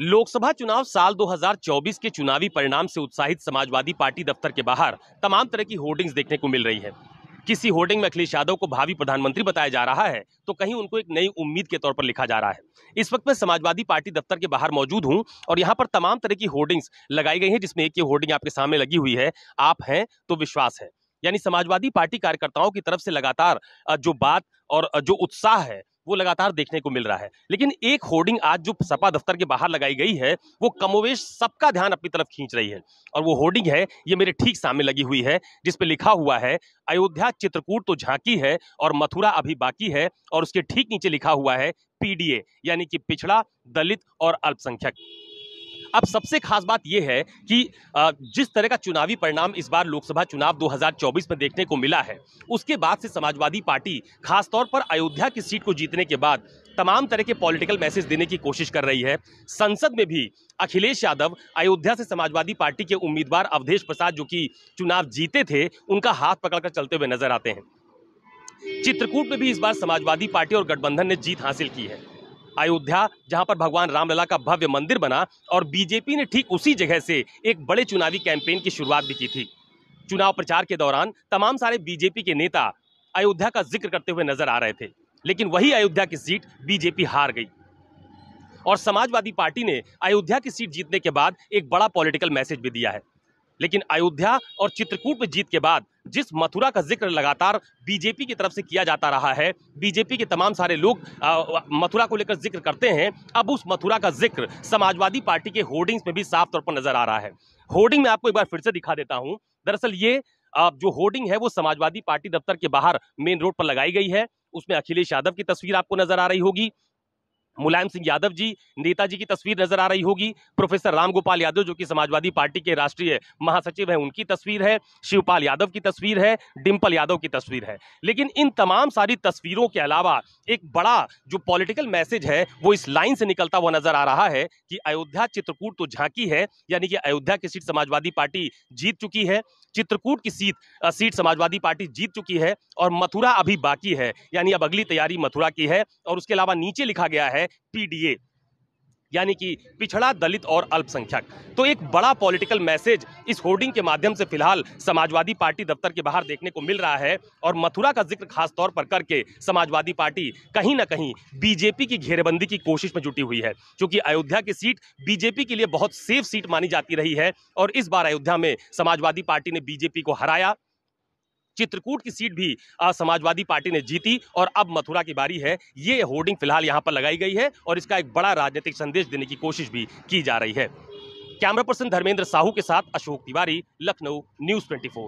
लोकसभा चुनाव साल 2024 के चुनावी परिणाम से उत्साहित समाजवादी पार्टी दफ्तर के बाहर तमाम तरह की होर्डिंग्स देखने को मिल रही है किसी होर्डिंग में अखिलेश यादव को भावी प्रधानमंत्री बताया जा रहा है तो कहीं उनको एक नई उम्मीद के तौर पर लिखा जा रहा है इस वक्त मैं समाजवादी पार्टी दफ्तर के बाहर मौजूद हूं और यहां पर तमाम तरह की होर्डिंग्स लगाई गई हैं जिसमें एक ये होर्डिंग आपके सामने लगी हुई है आप हैं तो विश्वास है यानी समाजवादी पार्टी कार्यकर्ताओं की तरफ से लगातार जो बात और जो उत्साह है वो लगातार देखने को मिल रहा है लेकिन एक होर्डिंग आज जो सपा दफ्तर के बाहर लगाई गई है वो कमोवेश सबका ध्यान अपनी तरफ खींच रही है और वो होर्डिंग है ये मेरे ठीक सामने लगी हुई है जिसपे लिखा हुआ है अयोध्या चित्रकूट तो झांकी है और मथुरा अभी बाकी है और उसके ठीक नीचे लिखा हुआ है पीडीए यानी कि पिछड़ा दलित और अल्पसंख्यक अब सबसे खास बात यह है कि जिस तरह का चुनावी परिणाम इस बार लोकसभा चुनाव 2024 में देखने को मिला है उसके बाद से समाजवादी पार्टी खासतौर पर अयोध्या की सीट को जीतने के बाद तमाम तरह के पॉलिटिकल मैसेज देने की कोशिश कर रही है संसद में भी अखिलेश यादव अयोध्या से समाजवादी पार्टी के उम्मीदवार अवधेश प्रसाद जो कि चुनाव जीते थे उनका हाथ पकड़कर चलते हुए नजर आते हैं चित्रकूट में भी इस बार समाजवादी पार्टी और गठबंधन ने जीत हासिल की है अयोध्या जहां पर भगवान रामलला का भव्य मंदिर बना और बीजेपी ने ठीक उसी जगह से एक बड़े चुनावी कैंपेन की शुरुआत भी की थी चुनाव प्रचार के दौरान तमाम सारे बीजेपी के नेता अयोध्या का जिक्र करते हुए नजर आ रहे थे लेकिन वही अयोध्या की सीट बीजेपी हार गई और समाजवादी पार्टी ने अयोध्या की सीट जीतने के बाद एक बड़ा पॉलिटिकल मैसेज भी दिया है लेकिन अयोध्या और चित्रकूट में जीत के बाद जिस मथुरा का जिक्र लगातार बीजेपी की तरफ से किया जाता रहा है बीजेपी के तमाम सारे लोग मथुरा को लेकर जिक्र करते हैं अब उस मथुरा का जिक्र समाजवादी पार्टी के होर्डिंग्स में भी साफ तौर पर नजर आ रहा है होर्डिंग में आपको एक बार फिर से दिखा देता हूँ दरअसल ये अब जो होर्डिंग है वो समाजवादी पार्टी दफ्तर के बाहर मेन रोड पर लगाई गई है उसमें अखिलेश यादव की तस्वीर आपको नजर आ रही होगी मुलायम सिंह यादव जी नेताजी की तस्वीर नजर आ रही होगी प्रोफेसर रामगोपाल यादव जो कि समाजवादी पार्टी के राष्ट्रीय महासचिव हैं उनकी तस्वीर है शिवपाल यादव की तस्वीर है डिम्पल यादव की तस्वीर है लेकिन इन तमाम सारी तस्वीरों के अलावा एक बड़ा जो पॉलिटिकल मैसेज है वो इस लाइन से निकलता हुआ नजर आ रहा है कि अयोध्या चित्रकूट तो झांकी है यानी कि अयोध्या की सीट समाजवादी पार्टी जीत चुकी है चित्रकूट की सीट सीट समाजवादी पार्टी जीत चुकी है और मथुरा अभी बाकी है यानी अब अगली तैयारी मथुरा की है और उसके अलावा नीचे लिखा गया है पीडीए यानी कि पिछड़ा दलित और अल्पसंख्यक तो एक बड़ा पॉलिटिकल मैसेज इस होर्डिंग के माध्यम से फिलहाल समाजवादी पार्टी दफ्तर के बाहर देखने को मिल रहा है और मथुरा का जिक्र खास तौर पर करके समाजवादी पार्टी कहीं ना कहीं बीजेपी की घेरेबंदी की कोशिश में जुटी हुई है क्योंकि अयोध्या की सीट बीजेपी के लिए बहुत सेफ सीट मानी जाती रही है और इस बार अयोध्या में समाजवादी पार्टी ने बीजेपी को हराया चित्रकूट की सीट भी समाजवादी पार्टी ने जीती और अब मथुरा की बारी है ये होर्डिंग फिलहाल यहाँ पर लगाई गई है और इसका एक बड़ा राजनीतिक संदेश देने की कोशिश भी की जा रही है कैमरा पर्सन धर्मेंद्र साहू के साथ अशोक तिवारी लखनऊ न्यूज ट्वेंटी